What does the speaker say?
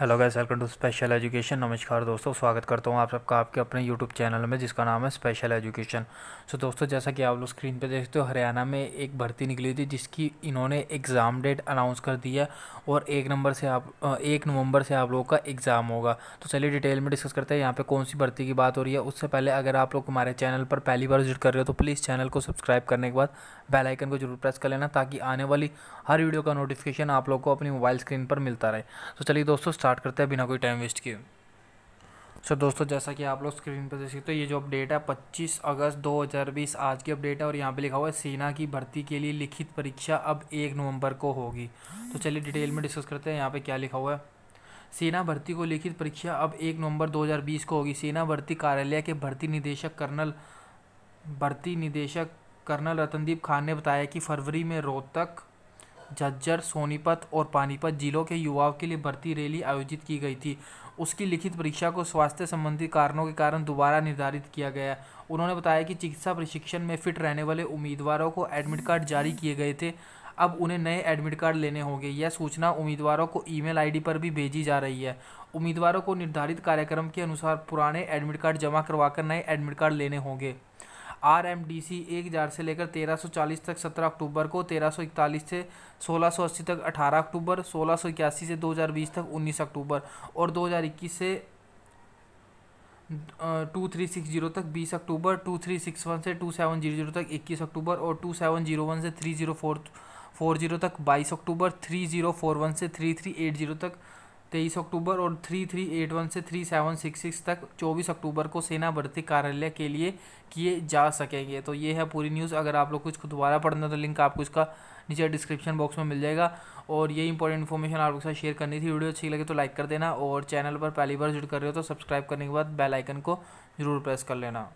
hello guys welcome to special education नमस्कार दोस्तों स्वागत करता हूँ आप सबका आपके अपने यूट्यूब चैनल में जिसका नाम है स्पेशल एजुकेशन सो दोस्तों जैसा कि आप लोग स्क्रीन पे देखते हो हरियाणा में एक भर्ती निकली थी जिसकी इन्होंने एग्ज़ाम डेट अनाउंस कर दी है और एक नंबर से आप एक नवंबर से आप लोगों का एग्ज़ाम होगा तो चलिए डिटेल में डिस्कस करते हैं यहाँ पर कौन सी भर्ती की बात हो रही है उससे पहले अगर आप लोग हमारे चैनल पर पहली बार विजिट कर रहे हो तो प्लीज़ चैनल को सब्सक्राइब करने के बाद बेलाइकन को जरूर प्रेस कर लेना ताकि आने वाली हर वीडियो का नोटिफिकेशन आप लोग को अपनी मोबाइल स्क्रीन पर मिलता रहे तो चलिए दोस्तों स्टार्ट करते हैं बिना कोई टाइम वेस्ट किए सो so, दोस्तों जैसा कि आप लोग स्क्रीन पर देख सकते हो ये जो अपडेट है 25 अगस्त 2020 आज की अपडेट है और यहाँ पे लिखा हुआ है सेना की भर्ती के लिए लिखित परीक्षा अब एक नवंबर को होगी तो चलिए डिटेल में डिस्कस करते हैं यहाँ पे क्या लिखा हुआ है सेना भर्ती को लिखित परीक्षा अब एक नवंबर 2020 को होगी सेना भर्ती कार्यालय के भर्ती निदेशक कर्नल भर्ती निदेशक कर्नल रतनदीप खान ने बताया कि फरवरी में रोहतक झज्जर सोनीपत और पानीपत जिलों के युवाओं के लिए भर्ती रैली आयोजित की गई थी उसकी लिखित परीक्षा को स्वास्थ्य संबंधी कारणों के कारण दोबारा निर्धारित किया गया उन्होंने बताया कि चिकित्सा प्रशिक्षण में फिट रहने वाले उम्मीदवारों को एडमिट कार्ड जारी किए गए थे अब उन्हें नए एडमिट कार्ड लेने होंगे यह सूचना उम्मीदवारों को ईमेल आईडी पर भी भेजी जा रही है उम्मीदवारों को निर्धारित कार्यक्रम के अनुसार पुराने एडमिट कार्ड जमा करवाकर नए एडमिट कार्ड लेने होंगे आरएमडीसी 1000 से लेकर 1340 तक 17 अक्टूबर को 1341 से 1680 तक 18 अक्टूबर 1681 से 2020 तक 19 अक्टूबर और 2021 से टू थ्री सिक्स जीरो तक बीस अक्टूबर टू थ्री सिक्स वन से टू सेवन जीरो जीरो तक इक्कीस अक्टूबर और टू सेवन जीरो वन से three zero four four zero तक बाईस अक्टूबर थ्री जीरो फोर वन से थ्री थ्री एट जीरो तक तेईस अक्टूबर और थ्री थ्री एट वन से थ्री सेवन सिक्स सिक्स तक चौबीस अक्टूबर को सेना भर्ती कार्यालय के लिए किए जा सकेंगे तो ये है पूरी न्यूज़ अगर आप लोग कुछ दोबारा पढ़ना तो लिंक आपको इसका नीचे डिस्क्रिप्शन बॉक्स में मिल जाएगा और ये इंपॉर्टेंट इन्फॉर्मेशन आप लोग के साथ शेयर करनी थी वीडियो अच्छी लगे तो लाइक कर देना और चैनल पर पहली बार जुड़ कर रहे हो तो सब्सक्राइब करने के बाद बेलाइकन को जरूर प्रेस कर लेना